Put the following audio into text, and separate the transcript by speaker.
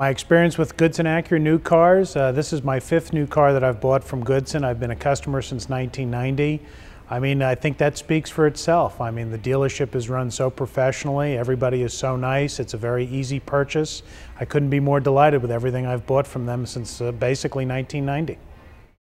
Speaker 1: My experience with Goodson Acura new cars, uh, this is my fifth new car that I've bought from Goodson. I've been a customer since 1990. I mean, I think that speaks for itself. I mean, the dealership is run so professionally, everybody is so nice, it's a very easy purchase. I couldn't be more delighted with everything I've bought from them since uh, basically 1990.